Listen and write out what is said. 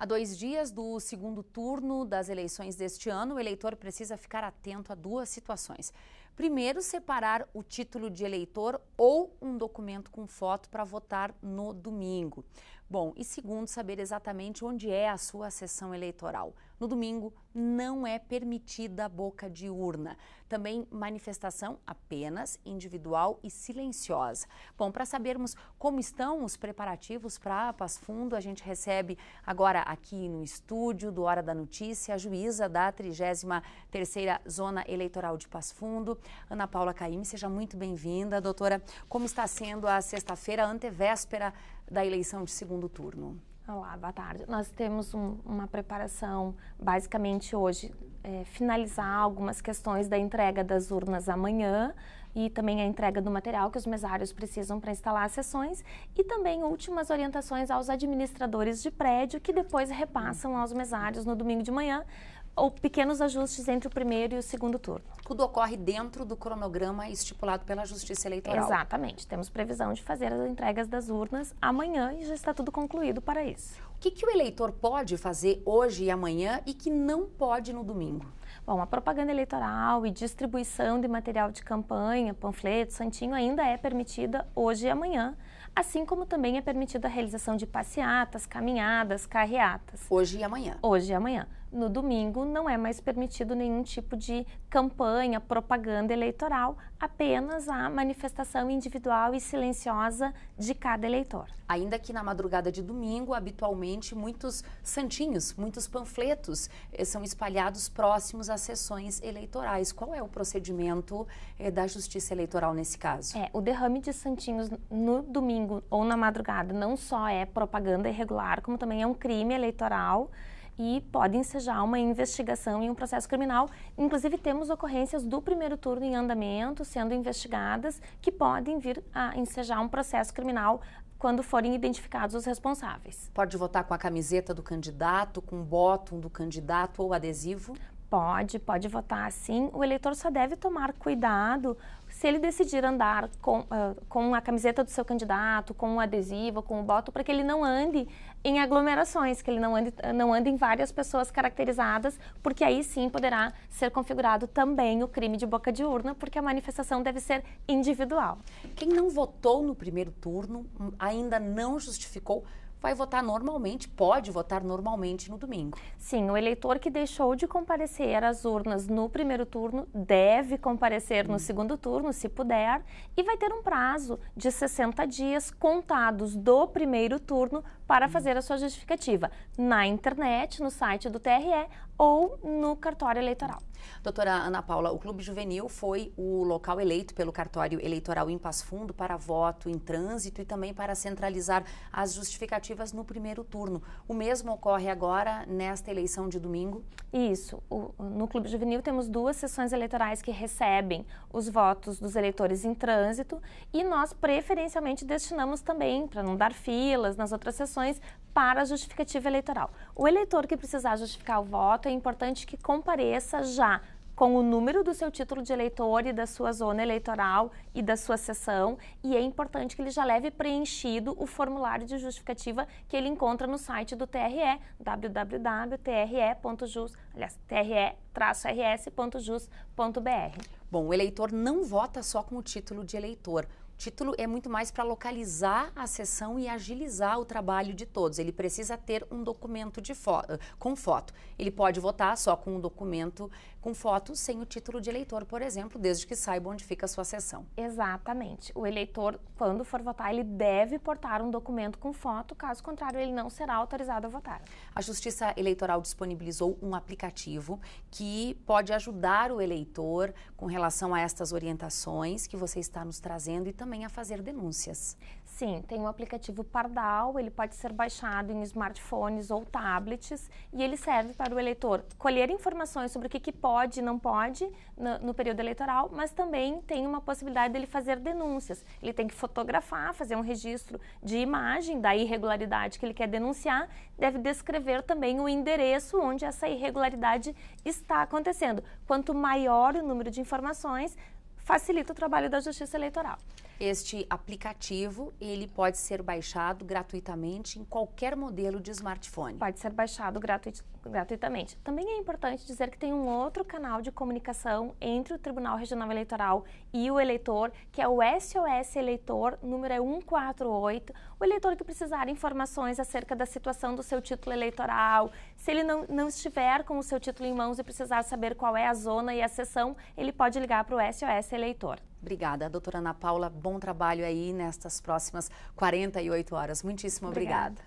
A dois dias do segundo turno das eleições deste ano, o eleitor precisa ficar atento a duas situações. Primeiro, separar o título de eleitor ou um documento com foto para votar no domingo. Bom, e segundo, saber exatamente onde é a sua sessão eleitoral. No domingo, não é permitida a boca de urna. Também manifestação apenas individual e silenciosa. Bom, para sabermos como estão os preparativos para Passo Fundo, a gente recebe agora aqui no estúdio do Hora da Notícia a juíza da 33ª Zona Eleitoral de Passo Fundo, Ana Paula Caime. Seja muito bem-vinda, doutora. Como está sendo a sexta-feira, antevéspera da eleição de segundo turno? Olá, boa tarde. Nós temos um, uma preparação, basicamente hoje, é, finalizar algumas questões da entrega das urnas amanhã e também a entrega do material que os mesários precisam para instalar as sessões e também últimas orientações aos administradores de prédio que depois repassam aos mesários no domingo de manhã ou pequenos ajustes entre o primeiro e o segundo turno. Tudo ocorre dentro do cronograma estipulado pela Justiça Eleitoral. Exatamente. Temos previsão de fazer as entregas das urnas amanhã e já está tudo concluído para isso. O que, que o eleitor pode fazer hoje e amanhã e que não pode no domingo? Bom, a propaganda eleitoral e distribuição de material de campanha, panfleto, santinho ainda é permitida hoje e amanhã, assim como também é permitida a realização de passeatas, caminhadas, carreatas. Hoje e amanhã. Hoje e amanhã no domingo não é mais permitido nenhum tipo de campanha, propaganda eleitoral, apenas a manifestação individual e silenciosa de cada eleitor. Ainda que na madrugada de domingo, habitualmente muitos santinhos, muitos panfletos eh, são espalhados próximos às sessões eleitorais. Qual é o procedimento eh, da Justiça Eleitoral nesse caso? É, o derrame de santinhos no domingo ou na madrugada não só é propaganda irregular, como também é um crime eleitoral e pode ensejar uma investigação e um processo criminal. Inclusive, temos ocorrências do primeiro turno em andamento sendo investigadas que podem vir a ensejar um processo criminal quando forem identificados os responsáveis. Pode votar com a camiseta do candidato, com o bótum do candidato ou adesivo? Pode, pode votar sim. O eleitor só deve tomar cuidado se ele decidir andar com, uh, com a camiseta do seu candidato, com o um adesivo, com o um boto, para que ele não ande em aglomerações, que ele não ande, ah, não ande em várias pessoas caracterizadas, porque aí sim poderá ser configurado também o crime de boca de urna, porque a manifestação deve ser individual. Quem não votou no primeiro turno hum, ainda não justificou vai votar normalmente, pode votar normalmente no domingo. Sim, o eleitor que deixou de comparecer às urnas no primeiro turno deve comparecer hum. no segundo turno, se puder, e vai ter um prazo de 60 dias contados do primeiro turno para hum. fazer a sua justificativa na internet, no site do TRE ou no cartório eleitoral. Doutora Ana Paula, o Clube Juvenil foi o local eleito pelo cartório eleitoral em Passo Fundo para voto em trânsito e também para centralizar as justificativas no primeiro turno. O mesmo ocorre agora nesta eleição de domingo? Isso. O, no Clube Juvenil temos duas sessões eleitorais que recebem os votos dos eleitores em trânsito e nós preferencialmente destinamos também, para não dar filas nas outras sessões, para a justificativa eleitoral. O eleitor que precisar justificar o voto é importante que compareça já com o número do seu título de eleitor e da sua zona eleitoral e da sua sessão, e é importante que ele já leve preenchido o formulário de justificativa que ele encontra no site do TRE, www.tre.jus.br. Bom, o eleitor não vota só com o título de eleitor. O título é muito mais para localizar a sessão e agilizar o trabalho de todos. Ele precisa ter um documento de fo eh, com foto. Ele pode votar só com um documento com fotos sem o título de eleitor, por exemplo, desde que saiba onde fica a sua sessão. Exatamente. O eleitor, quando for votar, ele deve portar um documento com foto, caso contrário, ele não será autorizado a votar. A Justiça Eleitoral disponibilizou um aplicativo que pode ajudar o eleitor com relação a estas orientações que você está nos trazendo e também a fazer denúncias. Sim, tem o um aplicativo Pardal, ele pode ser baixado em smartphones ou tablets e ele serve para o eleitor colher informações sobre o que, que pode pode não pode no, no, período eleitoral, mas também tem uma possibilidade dele fazer denúncias. Ele tem que fotografar, fazer um registro de imagem da irregularidade que ele quer denunciar, deve descrever também o endereço onde essa irregularidade está acontecendo. Quanto maior o número de informações, facilita o trabalho da Justiça Eleitoral. Este aplicativo, ele pode ser baixado gratuitamente em qualquer modelo de smartphone. Pode ser baixado gratuit, gratuitamente. Também é importante dizer que tem um outro canal de comunicação entre o Tribunal Regional Eleitoral e o eleitor, que é o SOS Eleitor, número 148. É o eleitor que precisar informações acerca da situação do seu título eleitoral, se ele não, não estiver com o seu título em mãos e precisar saber qual é a zona e a sessão, ele pode ligar para o SOS Eleitor. Obrigada, doutora Ana Paula. Bom trabalho aí nestas próximas 48 horas. Muitíssimo obrigada. obrigada.